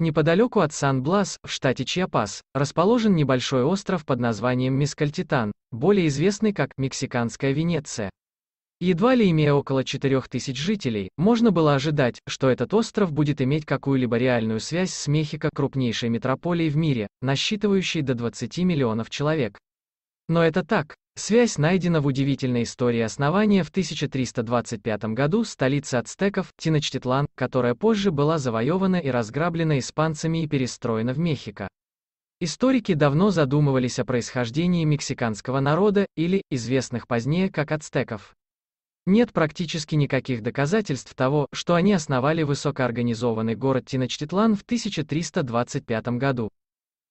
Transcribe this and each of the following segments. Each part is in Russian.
Неподалеку от Сан-Блас, в штате Чиапас, расположен небольшой остров под названием Мискальтитан, более известный как «Мексиканская Венеция». Едва ли имея около 4000 жителей, можно было ожидать, что этот остров будет иметь какую-либо реальную связь с Мехико крупнейшей метрополией в мире, насчитывающей до 20 миллионов человек. Но это так, Связь найдена в удивительной истории основания в 1325 году столицы ацтеков Тиночтитлан, которая позже была завоевана и разграблена испанцами и перестроена в Мехико. Историки давно задумывались о происхождении мексиканского народа, или, известных позднее как ацтеков. Нет практически никаких доказательств того, что они основали высокоорганизованный город Тиночтитлан в 1325 году.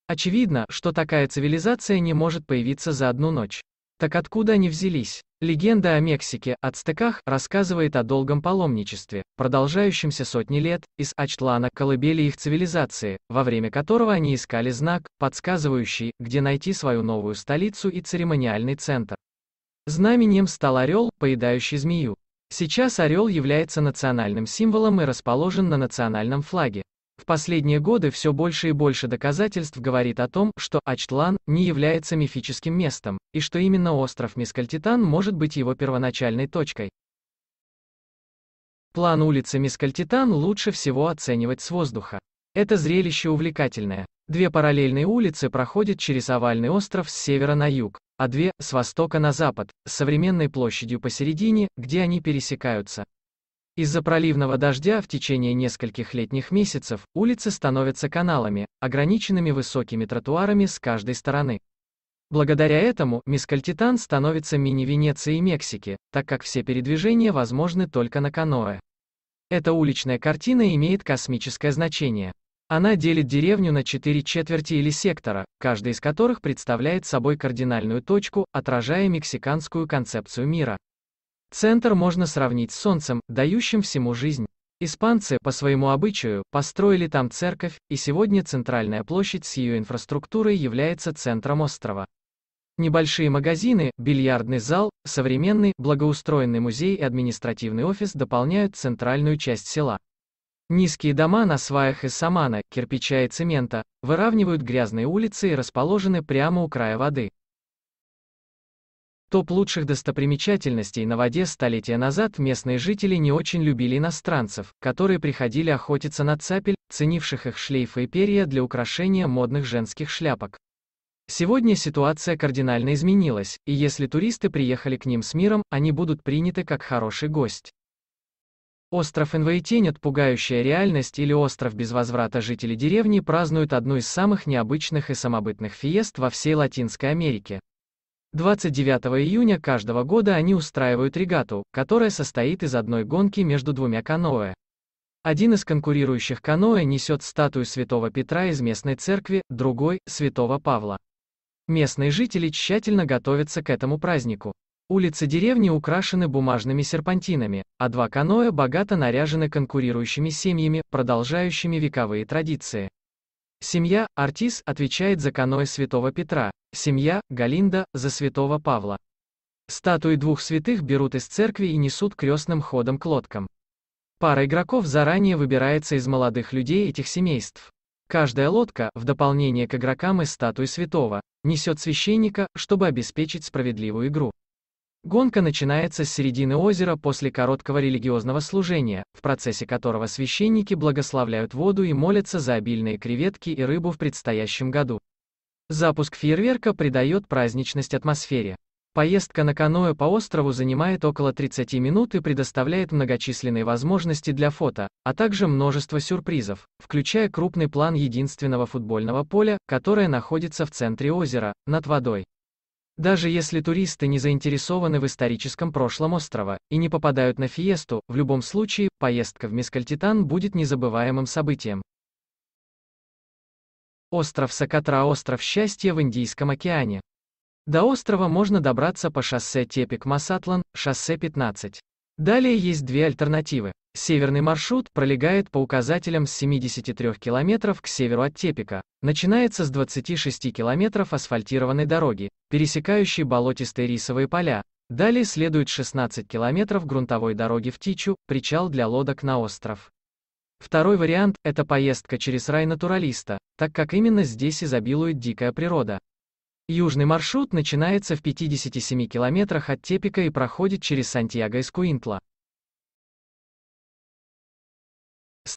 Очевидно, что такая цивилизация не может появиться за одну ночь. Так откуда они взялись? Легенда о Мексике, ацтеках, рассказывает о долгом паломничестве, продолжающемся сотни лет, из Ачтлана, колыбели их цивилизации, во время которого они искали знак, подсказывающий, где найти свою новую столицу и церемониальный центр. Знаменем стал орел, поедающий змею. Сейчас орел является национальным символом и расположен на национальном флаге последние годы все больше и больше доказательств говорит о том, что Ачтлан не является мифическим местом, и что именно остров Мискальтитан может быть его первоначальной точкой. План улицы Мискальтитан лучше всего оценивать с воздуха. Это зрелище увлекательное. Две параллельные улицы проходят через овальный остров с севера на юг, а две — с востока на запад, с современной площадью посередине, где они пересекаются. Из-за проливного дождя в течение нескольких летних месяцев улицы становятся каналами, ограниченными высокими тротуарами с каждой стороны. Благодаря этому Мискальтитан становится мини-Венецией Мексики, так как все передвижения возможны только на каноэ. Эта уличная картина имеет космическое значение. Она делит деревню на четыре четверти или сектора, каждый из которых представляет собой кардинальную точку, отражая мексиканскую концепцию мира. Центр можно сравнить с солнцем, дающим всему жизнь. Испанцы, по своему обычаю, построили там церковь, и сегодня центральная площадь с ее инфраструктурой является центром острова. Небольшие магазины, бильярдный зал, современный, благоустроенный музей и административный офис дополняют центральную часть села. Низкие дома на сваях из самана, кирпича и цемента, выравнивают грязные улицы и расположены прямо у края воды. Топ лучших достопримечательностей на воде столетия назад местные жители не очень любили иностранцев, которые приходили охотиться на цапель, ценивших их шлейфы и перья для украшения модных женских шляпок. Сегодня ситуация кардинально изменилась, и если туристы приехали к ним с миром, они будут приняты как хороший гость. Остров Инвейтенет, пугающая реальность или остров без возврата жители деревни празднуют одну из самых необычных и самобытных фиест во всей Латинской Америке. 29 июня каждого года они устраивают регату, которая состоит из одной гонки между двумя каноэ. Один из конкурирующих каноэ несет статую святого Петра из местной церкви, другой – святого Павла. Местные жители тщательно готовятся к этому празднику. Улицы деревни украшены бумажными серпантинами, а два каноэ богато наряжены конкурирующими семьями, продолжающими вековые традиции. Семья Артис отвечает за каноэ святого Петра, семья Галинда за святого Павла. Статуи двух святых берут из церкви и несут крестным ходом к лодкам. Пара игроков заранее выбирается из молодых людей этих семейств. Каждая лодка, в дополнение к игрокам из статуи святого, несет священника, чтобы обеспечить справедливую игру. Гонка начинается с середины озера после короткого религиозного служения, в процессе которого священники благословляют воду и молятся за обильные креветки и рыбу в предстоящем году. Запуск фейерверка придает праздничность атмосфере. Поездка на каное по острову занимает около 30 минут и предоставляет многочисленные возможности для фото, а также множество сюрпризов, включая крупный план единственного футбольного поля, которое находится в центре озера, над водой. Даже если туристы не заинтересованы в историческом прошлом острова и не попадают на фиесту, в любом случае, поездка в Мискальтитан будет незабываемым событием. Остров Сакатра – остров счастья в Индийском океане. До острова можно добраться по шоссе Тепик-Масатлан, шоссе 15. Далее есть две альтернативы. Северный маршрут пролегает по указателям с 73 км к северу от Тепика, начинается с 26 км асфальтированной дороги, пересекающей болотистые рисовые поля, далее следует 16 км грунтовой дороги в Тичу, причал для лодок на остров. Второй вариант – это поездка через рай натуралиста, так как именно здесь изобилует дикая природа. Южный маршрут начинается в 57 километрах от Тепика и проходит через Сантьяго из Куинтла.